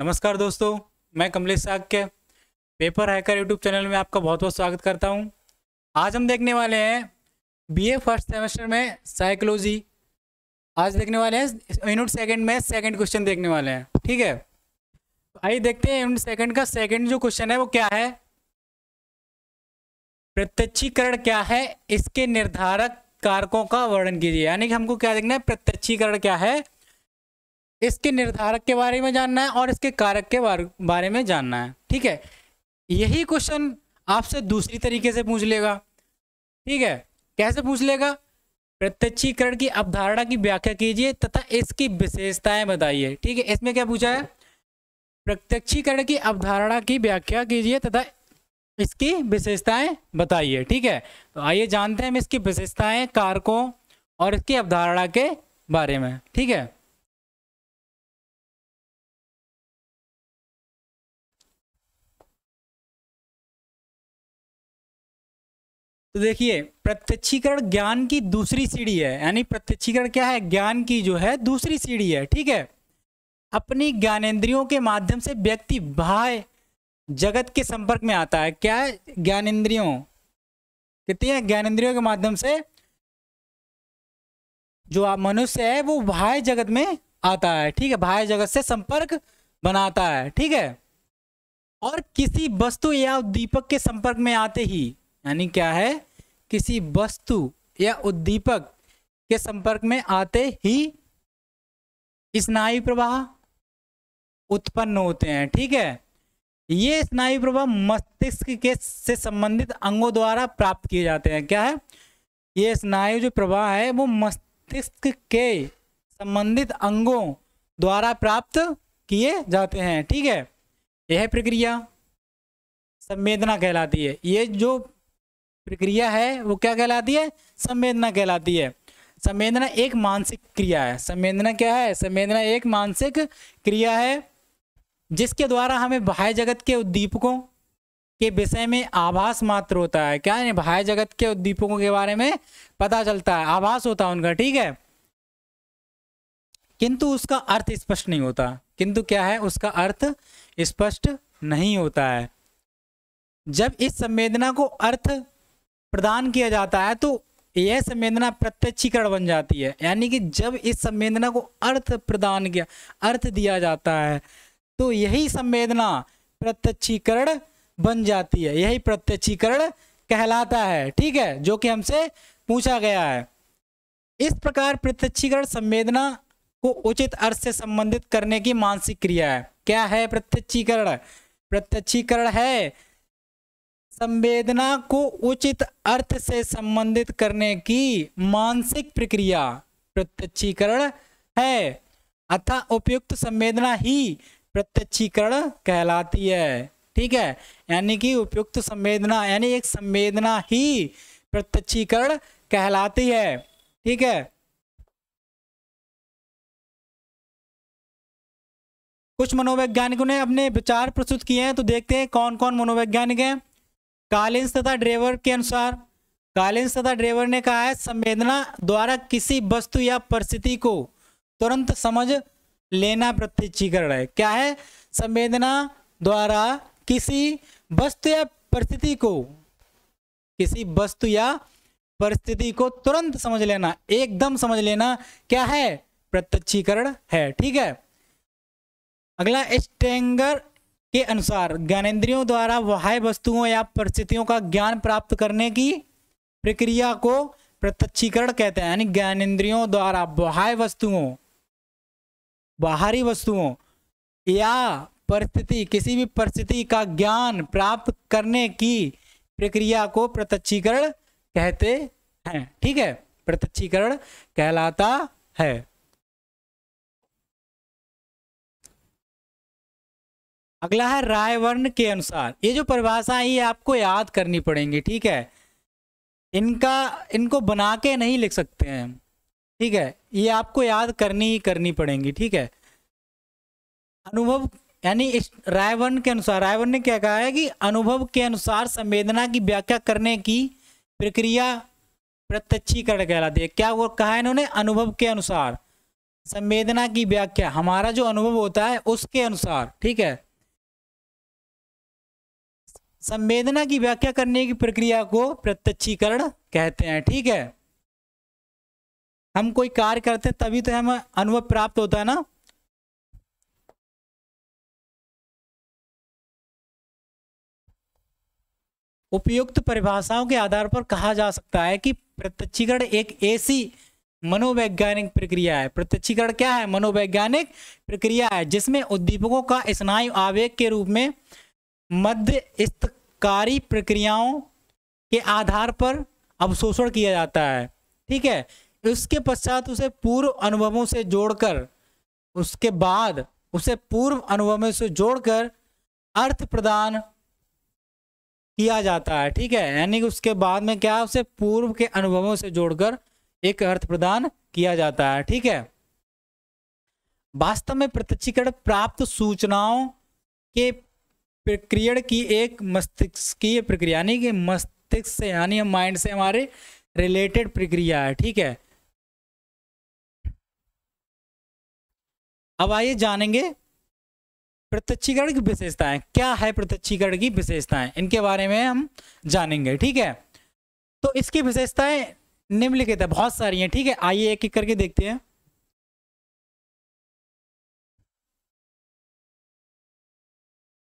नमस्कार दोस्तों मैं Kamlesh Shakya paper hacker YouTube channel में आपका बहुत बहुत स्वागत करता हूं आज हम देखने वाले हैं बीए फर्स्ट सेमेस्टर में साइकोलॉजी आज देखने वाले हैं यूनिट सेकंड में सेकंड क्वेश्चन देखने वाले हैं ठीक है आइए देखते हैं यूनिट सेकंड का सेकंड जो क्वेश्चन है वो क्या है प्रत्यक्षीकरण क्या है इसके निर्धारक कारकों का वर्णन कीजिए यानी कि हमको क्या देखना है प्रत्यक्षीकरण क्या है इसके निर्धारक के बारे में जानना है और इसके कारक के बारे में जानना है ठीक है यही क्वेश्चन आपसे दूसरी तरीके से पूछ लेगा ठीक है कैसे पूछ लेगा प्रत्यक्षीकरण की अवधारणा की व्याख्या कीजिए तथा इसकी विशेषताएं बताइए ठीक है इसमें क्या पूछा है प्रत्यक्षीकरण की अवधारणा की व्याख्या कीजिए तथा इसकी विशेषताएं बताइए ठीक है तो आइए जानते हैं हम इसकी विशेषताएं कारकों और इसकी अवधारणा के बारे में ठीक है तो देखिए प्रत्यक्षीकरण ज्ञान की दूसरी सीढ़ी है यानी प्रत्यक्षीकरण क्या है ज्ञान की जो है दूसरी सीढ़ी है ठीक है अपनी ज्ञानेन्द्रियों के माध्यम से व्यक्ति बाह्य जगत के संपर्क में आता है क्या ज्ञानेन्द्रियों कहते है ज्ञानेन्द्रियों के माध्यम से जो आप मनुष्य है वो बाह्य जगत में आता है ठीक है बाह्य जगत से संपर्क बनाता है ठीक है और किसी वस्तु या उद्दीपक के संपर्क में आते ही यानी क्या है किसी वस्तु या उद्दीपक के संपर्क में आते ही स्नायु प्रवाह उत्पन्न होते हैं ठीक है ये स्नायु प्रवाह मस्तिष्क के से संबंधित अंगों द्वारा प्राप्त किए जाते हैं क्या है ये स्नायु जो प्रवाह है वो मस्तिष्क के संबंधित अंगों द्वारा प्राप्त किए जाते हैं ठीक है यह प्रक्रिया संवेदना कहलाती है ये जो प्रक्रिया है वो क्या कहलाती है संवेदना कहलाती है संवेदना एक मानसिक क्रिया है संवेदना क्या है संवेदना एक मानसिक क्रिया है जिसके द्वारा हमें बाह्य जगत के उद्दीपकों के विषय में आभास मात्र होता है क्या है बाह्य जगत के उद्दीपकों के बारे में पता चलता है आभास होता है उनका ठीक है किंतु उसका अर्थ स्पष्ट नहीं होता किंतु क्या है उसका अर्थ स्पष्ट नहीं होता है जब इस संवेदना को अर्थ प्रदान किया जाता है तो यह संवेदना प्रत्यक्षीकरण बन जाती है यानी कि जब इस संवेदना को अर्थ प्रदान किया अर्थ दिया जाता है तो यही संवेदना प्रत्यक्षीकरण बन जाती है यही प्रत्यक्षीकरण कहलाता है ठीक है जो कि हमसे पूछा गया है इस प्रकार प्रत्यक्षीकरण संवेदना को उचित अर्थ से संबंधित करने की मानसिक क्रिया है क्या है प्रत्यक्षीकरण प्रत्यक्षीकरण है संवेदना को उचित अर्थ से संबंधित करने की मानसिक प्रक्रिया प्रत्यक्षीकरण है अतः उपयुक्त संवेदना ही प्रत्यक्षीकरण कहलाती है ठीक है यानी कि उपयुक्त संवेदना यानी एक संवेदना ही प्रत्यक्षीकरण कहलाती है ठीक है कुछ मनोवैज्ञानिकों ने अपने विचार प्रस्तुत किए हैं तो देखते हैं कौन कौन मनोवैज्ञानिक हैं कालिंस तथा ड्रेवर के अनुसार कालिंस तथा ड्रेवर ने कहा है संवेदना द्वारा किसी वस्तु या परिस्थिति को तुरंत समझ लेना प्रत्यक्षीकरण है क्या है संवेदना द्वारा किसी वस्तु या परिस्थिति को किसी वस्तु या परिस्थिति को तुरंत समझ लेना एकदम समझ लेना क्या है प्रत्यक्षीकरण है ठीक है अगला स्टेंगर के अनुसार ज्ञानेन्द्रियों द्वारा वहाय वस्तुओं या परिस्थितियों का ज्ञान प्राप्त करने की प्रक्रिया को प्रत्यक्षीकरण कहते हैं यानी ज्ञानेन्द्रियों द्वारा बहाय वस्तुओं बाहरी वस्तुओं या परिस्थिति किसी भी परिस्थिति का ज्ञान प्राप्त करने की प्रक्रिया को प्रत्यक्षीकरण कहते हैं ठीक है प्रत्यक्षीकरण कहलाता है अगला है राय वर्ण के अनुसार ये जो है ये आपको याद करनी पड़ेंगी ठीक है इनका इनको बना के नहीं लिख सकते हैं ठीक है ये आपको याद करनी ही करनी पड़ेंगी ठीक है अनुभव यानी इस वर्ण के अनुसार वर्ण ने क्या कहा है कि अनुभव के अनुसार संवेदना की व्याख्या करने की प्रक्रिया प्रत्यक्षीकरण कहलाती है क्या वो कहा है इन्होंने अनुभव के अनुसार संवेदना की व्याख्या हमारा जो अनुभव होता है उसके अनुसार ठीक है संवेदना की व्याख्या करने की प्रक्रिया को प्रत्यक्षीकरण कहते हैं ठीक है हम कोई कार्य करते हैं तभी तो हमें अनुभव प्राप्त होता है ना उपयुक्त परिभाषाओं के आधार पर कहा जा सकता है कि प्रत्यक्षीकरण एक ऐसी मनोवैज्ञानिक प्रक्रिया है प्रत्यक्षीकरण क्या है मनोवैज्ञानिक प्रक्रिया है जिसमें उद्दीपकों का स्नायु आवेग के रूप में मध्य कार्य प्रक्रियाओं के आधार पर अवशोषण किया जाता है ठीक है उसके पश्चात उसे पूर्व अनुभवों से जोड़कर उसके बाद उसे पूर्व अनुभवों से जोड़कर अर्थ प्रदान किया जाता है ठीक है यानी कि उसके बाद में क्या उसे पूर्व के अनुभवों से जोड़कर एक अर्थ प्रदान किया जाता है ठीक है वास्तव में प्रत्यक्षीकरण प्राप्त सूचनाओं के प्रक्रिया की एक मस्तिष्कीय प्रक्रिया यानी कि मस्तिष्क से यानी माइंड से हमारे रिलेटेड प्रक्रिया है ठीक है अब आइए जानेंगे प्रत्यक्षीकरण की विशेषताएं क्या है प्रत्यक्षीकरण की विशेषताएं इनके बारे में हम जानेंगे ठीक है तो इसकी विशेषताएं निम्नलिखित है बहुत सारी हैं ठीक है आइए एक एक करके देखते हैं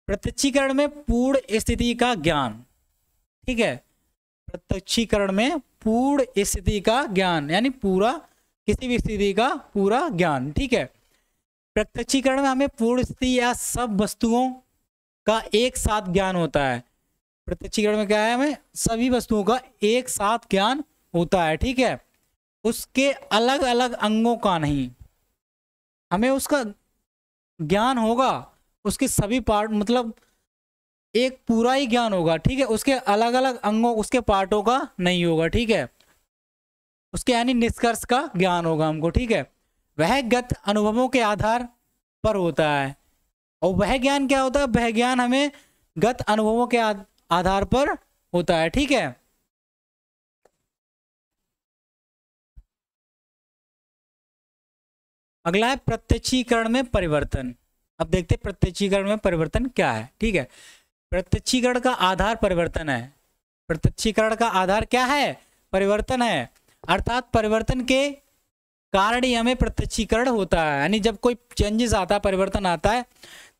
प्रत्यक्षीकरण में पूर्ण स्थिति का ज्ञान ठीक है प्रत्यक्षीकरण में पूर्ण स्थिति का ज्ञान यानी पूरा किसी भी स्थिति का पूरा ज्ञान ठीक है प्रत्यक्षीकरण में हमें पूर्ण स्थिति या सब वस्तुओं का एक साथ ज्ञान होता है प्रत्यक्षीकरण में क्या है हमें सभी वस्तुओं का एक साथ ज्ञान होता है ठीक है उसके अलग अलग अंगों का नहीं हमें उसका ज्ञान होगा उसकी सभी पार्ट मतलब एक पूरा ही ज्ञान होगा ठीक है उसके अलग अलग अंगों उसके पार्टों का नहीं होगा ठीक है उसके यानी निष्कर्ष का ज्ञान होगा हमको ठीक है वह गत अनुभवों के आधार पर होता है और वह ज्ञान क्या होता है वह ज्ञान हमें गत अनुभवों के आधार पर होता है ठीक है अगला है प्रत्यक्षीकरण में परिवर्तन अब देखते प्रत्यक्षीकरण में परिवर्तन क्या है ठीक है प्रत्यक्षीकरण का आधार परिवर्तन है प्रत्यक्षीकरण का आधार क्या है परिवर्तन है अर्थात परिवर्तन के कारण ही हमें प्रत्यक्षीकरण होता है यानी जब कोई चेंजेस आता है परिवर्तन आता है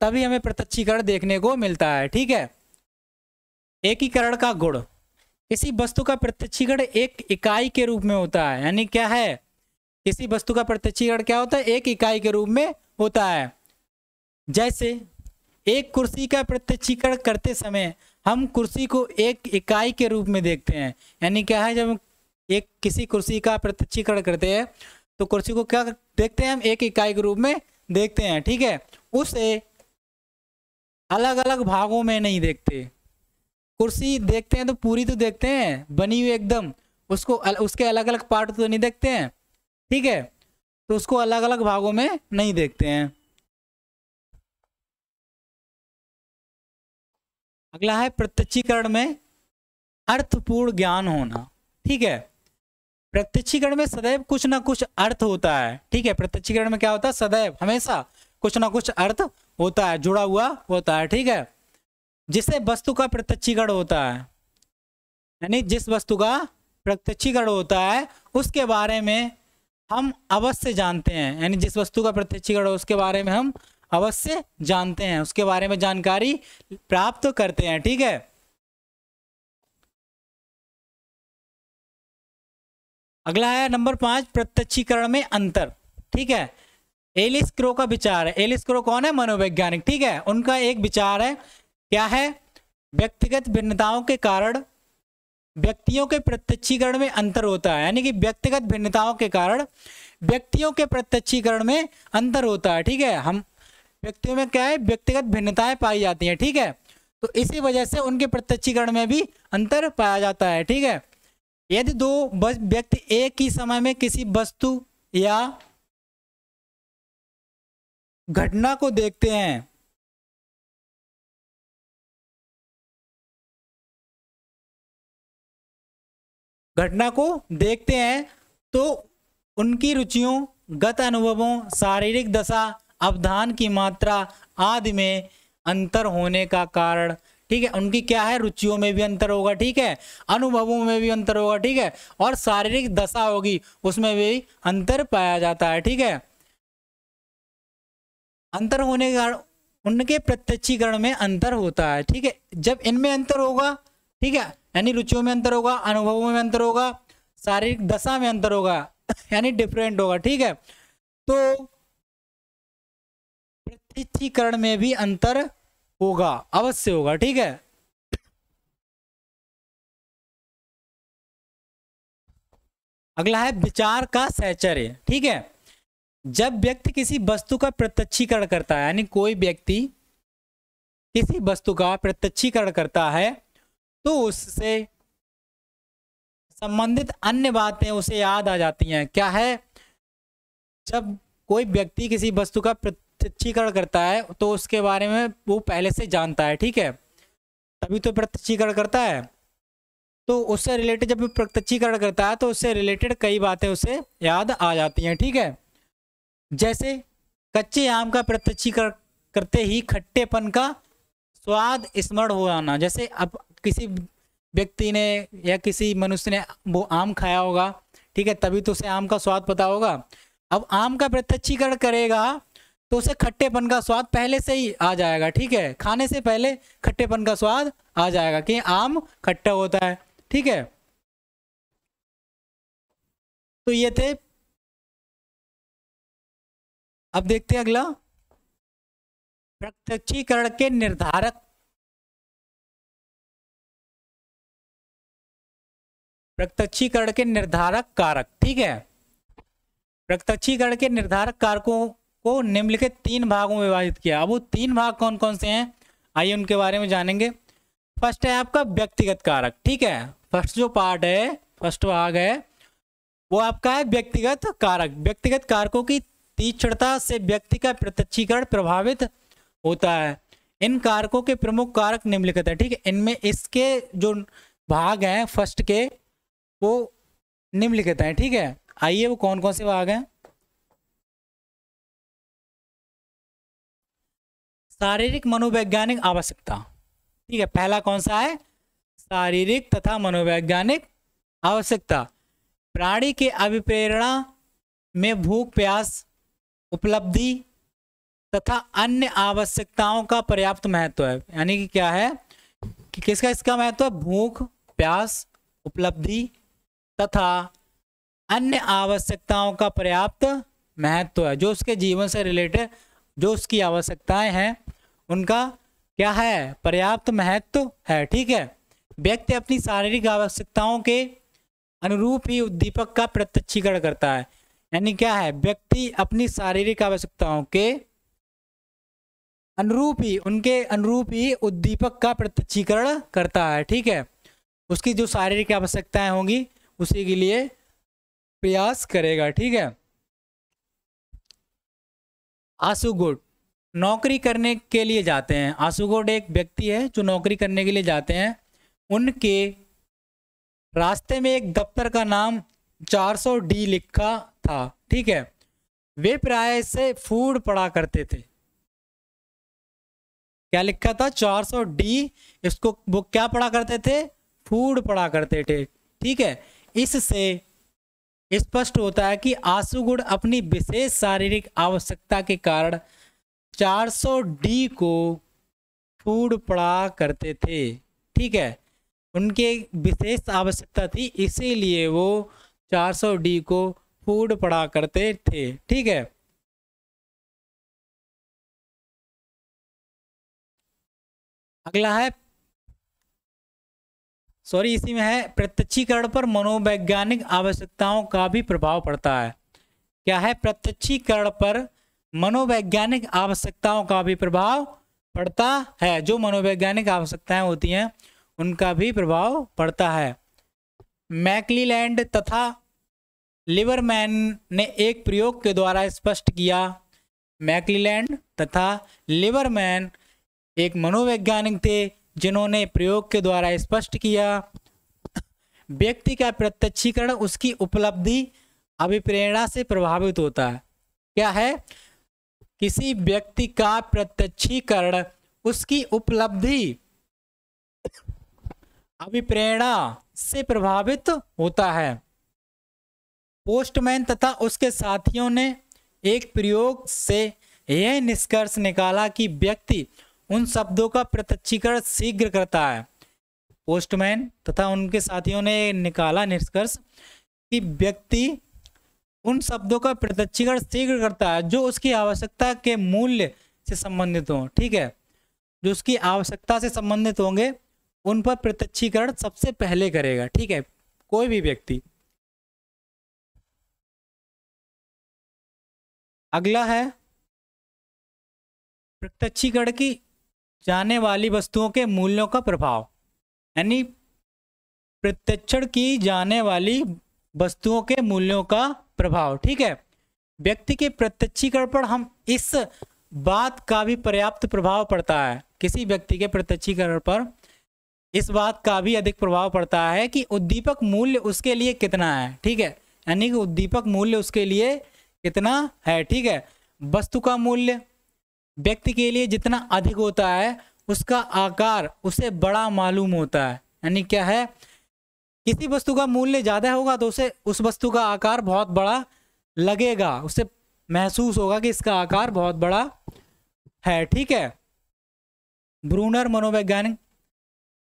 तभी हमें प्रत्यक्षीकरण देखने को मिलता है ठीक है एकीकरण का गुण किसी वस्तु का प्रत्यक्षीकरण एक इकाई के रूप में होता है यानी क्या है किसी वस्तु का प्रत्यक्षीकरण क्या होता है एक इकाई के रूप में होता है जैसे एक कुर्सी का प्रत्यक्षीकरण करते समय हम कुर्सी को एक इकाई के रूप में देखते हैं यानी क्या है जब एक किसी कुर्सी का प्रत्यक्षीकरण करते हैं तो कुर्सी को क्या देखते हैं हम एक इकाई के रूप में देखते हैं ठीक है उसे अलग अलग भागों में नहीं देखते कुर्सी देखते हैं तो पूरी तो देखते हैं बनी हुई एकदम उसको अल, उसके अलग अलग पार्ट तो नहीं देखते हैं ठीक है तो उसको अलग अलग भागों में नहीं देखते हैं अगला है प्रत्यक्षीकरण में अर्थपूर्ण ज्ञान होना ठीक है प्रत्यक्षीकरण में सदैव कुछ ना कुछ अर्थ होता है ठीक है प्रत्यक्षीकरण में क्या होता है सदैव हमेशा कुछ ना कुछ अर्थ होता है जुड़ा हुआ होता है ठीक है जिसे वस्तु का प्रत्यक्षीकरण होता है यानी जिस वस्तु का प्रत्यक्षीकरण होता है उसके बारे में हम अवश्य जानते हैं यानी जिस वस्तु का प्रत्यक्षीकरण उसके बारे में हम अवश्य जानते हैं उसके बारे में जानकारी प्राप्त करते हैं ठीक है अगला है नंबर पांच प्रत्यक्षीकरण में अंतर ठीक है एलिस क्रो का विचार है एलिस क्रो कौन है मनोवैज्ञानिक ठीक है उनका एक विचार है क्या है व्यक्तिगत भिन्नताओं के कारण व्यक्तियों के प्रत्यक्षीकरण में अंतर होता है यानी कि व्यक्तिगत भिन्नताओं के कारण व्यक्तियों के प्रत्यक्षीकरण में अंतर होता है ठीक है हम व्यक्तियों में क्या है व्यक्तिगत भिन्नताएं पाई जाती हैं ठीक है तो इसी वजह से उनके प्रत्यक्षीकरण में भी अंतर पाया जाता है ठीक है यदि दो व्यक्ति एक ही समय में किसी वस्तु या घटना को देखते हैं घटना को देखते हैं तो उनकी रुचियों गत अनुभवों शारीरिक दशा अवधान की मात्रा आदि में अंतर होने का कारण ठीक है उनकी क्या है रुचियों में भी अंतर होगा ठीक है अनुभवों में भी अंतर होगा ठीक है और शारीरिक दशा होगी उसमें भी अंतर पाया जाता है ठीक है अंतर होने के कारण उनके प्रत्यक्षीकरण में अंतर होता है ठीक है जब इनमें अंतर होगा ठीक है यानी रुचियों में अंतर होगा अनुभवों में अंतर होगा शारीरिक दशा में अंतर होगा यानी डिफरेंट होगा ठीक है तो प्रत्यक्षीकरण में भी अंतर होगा अवश्य होगा ठीक है अगला है विचार का सहचर्य ठीक है जब व्यक्ति किसी वस्तु का प्रत्यक्षीकरण करता है यानी कोई व्यक्ति किसी वस्तु का प्रत्यक्षीकरण करता है तो उससे संबंधित अन्य बातें उसे याद आ जाती हैं क्या है जब कोई व्यक्ति किसी वस्तु का प्रत... प्रत्यक्षीकरण करता है तो उसके बारे में वो पहले से जानता है ठीक है तभी तो प्रत्यक्षीकरण करता है तो उससे रिलेटेड जब प्रत्यक्षीकरण करता है तो उससे रिलेटेड कई बातें उसे याद आ जाती हैं ठीक है जैसे कच्चे आम का प्रत्यक्षीकरण करते ही खट्टेपन का स्वाद स्मरण हो जाना जैसे अब किसी व्यक्ति ने या किसी मनुष्य ने वो आम खाया होगा ठीक है तभी तो उसे आम का स्वाद पता होगा अब आम का प्रत्यक्षीकरण करेगा तो उसे खट्टेपन का स्वाद पहले से ही आ जाएगा ठीक है खाने से पहले खट्टेपन का स्वाद आ जाएगा कि आम खट्टा होता है ठीक है तो ये थे अब देखते हैं अगला प्रत्यक्षीकरण के निर्धारक प्रत्यक्षीकरण के निर्धारक कारक ठीक है प्रत्यक्षीकरण के निर्धारक कारकों को निम्नलिखित तीन भागों में विभाजित किया अब वो तीन भाग कौन कौन से हैं आइए उनके बारे में जानेंगे फर्स्ट है आपका व्यक्तिगत कारक ठीक है फर्स्ट जो पार्ट है फर्स्ट भाग है वो आपका है व्यक्तिगत कारक व्यक्तिगत कारकों की तीक्षणता से व्यक्ति का प्रत्यक्षीकरण प्रभावित होता है इन कारकों के प्रमुख कारक निम्नलिखित है ठीक है इनमें इसके जो भाग हैं फर्स्ट के वो निम्नलिखित हैं ठीक है आइए वो कौन कौन से भाग हैं शारीरिक मनोवैज्ञानिक आवश्यकता ठीक है पहला कौन सा है शारीरिक तथा मनोवैज्ञानिक आवश्यकता प्राणी के अभिप्रेरणा में भूख प्यास उपलब्धि तथा अन्य आवश्यकताओं का पर्याप्त महत्व है यानी कि क्या है कि किसका इसका महत्व है भूख प्यास उपलब्धि तथा अन्य आवश्यकताओं का पर्याप्त महत्व है जो उसके जीवन से रिलेटेड जो उसकी आवश्यकताएं हैं उनका क्या है पर्याप्त महत्व है ठीक है व्यक्ति अपनी शारीरिक आवश्यकताओं के अनुरूप ही उद्दीपक का प्रत्यक्षीकरण करता है यानी क्या है व्यक्ति अपनी शारीरिक आवश्यकताओं के अनुरूप ही उनके अनुरूप ही उद्दीपक का प्रत्यक्षीकरण करता है ठीक है उसकी जो शारीरिक आवश्यकताएं होंगी उसी के लिए प्रयास करेगा ठीक है आसू गुड नौकरी करने के लिए जाते हैं आशुगोड एक व्यक्ति है जो नौकरी करने के लिए जाते हैं उनके रास्ते में एक दफ्तर का नाम 400 डी लिखा था ठीक है वे प्राय से फूड पड़ा करते थे क्या लिखा था 400 डी इसको वो क्या पढ़ा करते थे फूड पढ़ा करते थे ठीक है इससे स्पष्ट होता है कि आंसू गुड़ अपनी विशेष शारीरिक आवश्यकता के कारण 400 डी को फूड पड़ा करते थे ठीक है उनके विशेष आवश्यकता थी इसीलिए वो 400 डी को फूड पड़ा करते थे ठीक है अगला है सॉरी इसी में है प्रत्यक्षीकरण पर मनोवैज्ञानिक आवश्यकताओं का भी प्रभाव पड़ता है क्या है प्रत्यक्षीकरण पर मनोवैज्ञानिक आवश्यकताओं का भी प्रभाव पड़ता है जो मनोवैज्ञानिक आवश्यकताएं होती हैं उनका भी प्रभाव पड़ता है मैकलीलैंड तथा लिवरमैन ने एक प्रयोग के द्वारा स्पष्ट किया मैकलीलैंड तथा लिवरमैन एक मनोवैज्ञानिक थे जिन्होंने प्रयोग के द्वारा स्पष्ट किया व्यक्ति का प्रत्यक्षीकरण उसकी उपलब्धि अभिप्रेरणा से प्रभावित होता है क्या है किसी व्यक्ति का प्रत्यक्षीकरण उसकी उपलब्धि अभिप्रेरणा से प्रभावित होता है पोस्टमैन तथा उसके साथियों ने एक प्रयोग से यह निष्कर्ष निकाला कि व्यक्ति उन शब्दों का प्रत्यक्षीकरण शीघ्र करता है पोस्टमैन तथा उनके साथियों ने निकाला निष्कर्ष कि व्यक्ति उन शब्दों का प्रत्यक्षीकरण शीघ्र करता है जो उसकी आवश्यकता के मूल्य से संबंधित हों ठीक है जो उसकी आवश्यकता से संबंधित होंगे उन पर प्रत्यक्षीकरण सबसे पहले करेगा ठीक है कोई भी व्यक्ति अगला है प्रत्यक्षीकरण की जाने वाली वस्तुओं के मूल्यों का प्रभाव यानी प्रत्यक्षण की जाने वाली वस्तुओं के मूल्यों का प्रभाव ठीक है व्यक्ति के प्रत्यक्षीकरण पर हम इस बात का भी पर्याप्त प्रभाव पड़ता है किसी व्यक्ति के प्रत्यक्षीकरण पर इस बात का भी अधिक प्रभाव पड़ता है कि उद्दीपक मूल्य उसके लिए कितना है ठीक है यानी कि उद्दीपक मूल्य उसके लिए कितना है ठीक है वस्तु का मूल्य व्यक्ति के लिए जितना अधिक होता है उसका आकार उसे बड़ा मालूम होता है यानी क्या है किसी वस्तु का मूल्य ज़्यादा होगा तो उसे उस वस्तु का आकार बहुत बड़ा लगेगा उसे महसूस होगा कि इसका आकार बहुत बड़ा है ठीक है ब्रूनर मनोवैज्ञानिक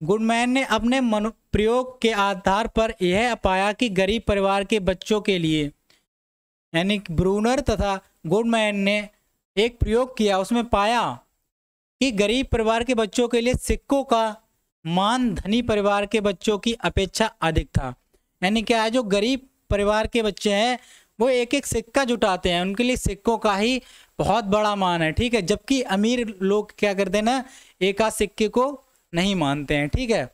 गुडमैन ने अपने मनो प्रयोग के आधार पर यह पाया कि गरीब परिवार के बच्चों के लिए यानी ब्रूनर तथा गुडमैन ने एक प्रयोग किया उसमें पाया कि गरीब परिवार के बच्चों के लिए सिक्कों का मान धनी परिवार के बच्चों की अपेक्षा अधिक था यानी क्या है जो गरीब परिवार के बच्चे हैं वो एक एक सिक्का जुटाते हैं उनके लिए सिक्कों का ही बहुत बड़ा मान है ठीक है जबकि अमीर लोग क्या करते हैं ना एक आध सिक्के को नहीं मानते हैं ठीक है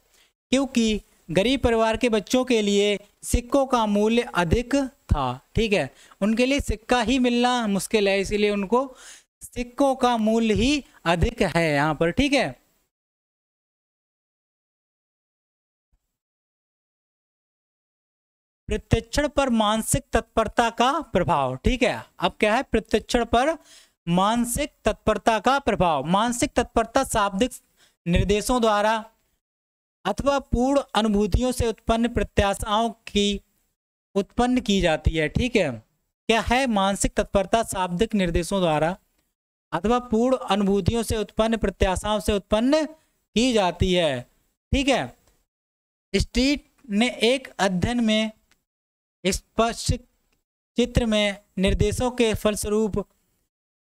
क्योंकि गरीब परिवार के बच्चों के लिए सिक्कों का मूल्य अधिक था ठीक है उनके लिए सिक्का ही मिलना मुश्किल है इसीलिए उनको सिक्कों का मूल्य ही अधिक है यहाँ पर ठीक है प्रत्यक्षण पर मानसिक तत्परता का प्रभाव ठीक है अब क्या है प्रत्यक्षण पर मानसिक तत्परता का प्रभाव मानसिक तत्परता शाब्दिक निर्देशों द्वारा अथवा पूर्ण अनुभूतियों से उत्पन्न प्रत्याशाओं की उत्पन्न की जाती है ठीक है क्या है मानसिक तत्परता शाब्दिक निर्देशों द्वारा अथवा पूर्ण अनुभूतियों से उत्पन्न प्रत्याशाओं से उत्पन्न की जाती है ठीक है स्ट्रीट ने एक अध्ययन में स्पष्ट चित्र में निर्देशों के फलस्वरूप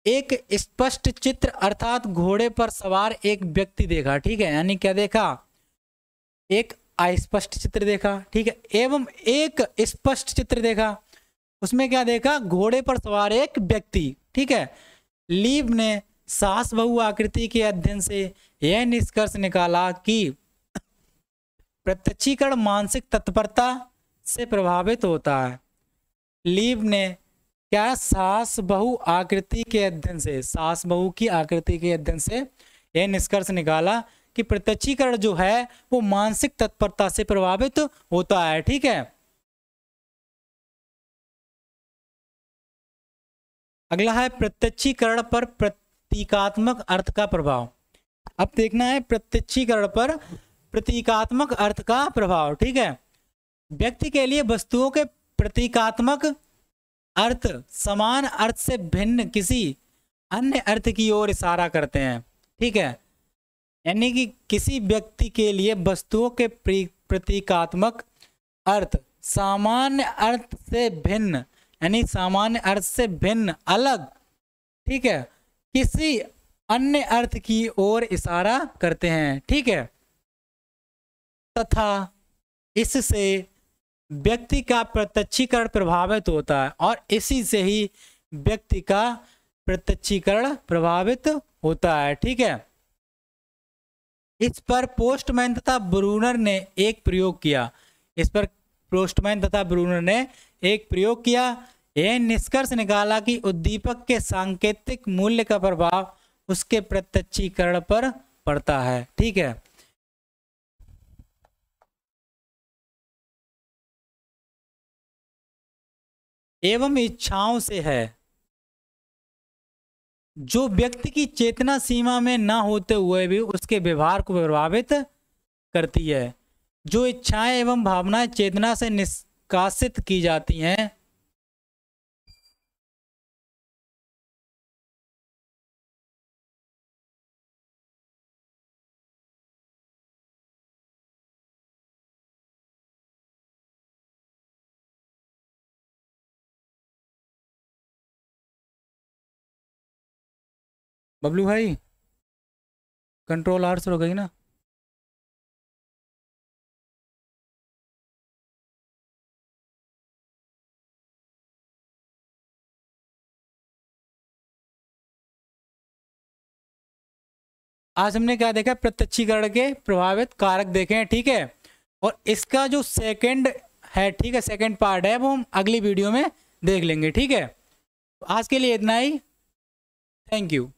एक स्पष्ट चित्र अर्थात घोड़े पर सवार एक व्यक्ति देखा ठीक है यानी क्या देखा एक अस्पष्ट चित्र देखा ठीक है एवं एक स्पष्ट चित्र देखा उसमें क्या देखा घोड़े पर सवार एक व्यक्ति ठीक है लीव ने सास बहु आकृति के अध्ययन से यह निष्कर्ष निकाला कि प्रत्यक्षीकरण मानसिक तत्परता से प्रभावित होता है लीब ने क्या सास बहु आकृति के अध्ययन से सास बहु की आकृति के अध्ययन से यह निष्कर्ष निकाला कि प्रत्यक्षीकरण जो है वो मानसिक तत्परता से प्रभावित होता है ठीक है अगला है प्रत्यक्षीकरण पर प्रतीकात्मक अर्थ का प्रभाव अब देखना है प्रत्यक्षीकरण पर प्रतीकात्मक अर्थ का प्रभाव ठीक है व्यक्ति के लिए वस्तुओं के प्रतीकात्मक अर्थ समान अर्थ से भिन्न किसी अन्य अर्थ की ओर इशारा करते हैं ठीक है यानी कि किसी व्यक्ति के लिए वस्तुओं के प्रतीकात्मक अर्थ सामान्य अर्थ से भिन्न यानी सामान्य अर्थ से भिन्न अलग ठीक है किसी अन्य अर्थ की ओर इशारा करते हैं ठीक है तथा इससे व्यक्ति का प्रत्यक्षीकरण प्रभावित होता है और इसी से ही व्यक्ति का प्रत्यक्षीकरण प्रभावित होता है ठीक है इस पर पोस्टमैन तथा ब्रूनर ने एक प्रयोग किया इस पर पोस्टमैन तथा ब्रूनर ने एक प्रयोग किया यह निष्कर्ष निकाला कि उद्दीपक के सांकेतिक मूल्य का प्रभाव उसके प्रत्यक्षीकरण पर पड़ता है ठीक है एवं इच्छाओं से है जो व्यक्ति की चेतना सीमा में ना होते हुए भी उसके व्यवहार को प्रभावित करती है जो इच्छाएं एवं भावनाएं चेतना से निष्कासित की जाती हैं बबलू भाई कंट्रोल आर्ट्स से हो गई ना आज हमने क्या देखा प्रत्यक्षीकरण के प्रभावित कारक देखे हैं ठीक है और इसका जो सेकंड है ठीक है सेकंड पार्ट है वो हम अगली वीडियो में देख लेंगे ठीक है आज के लिए इतना ही थैंक यू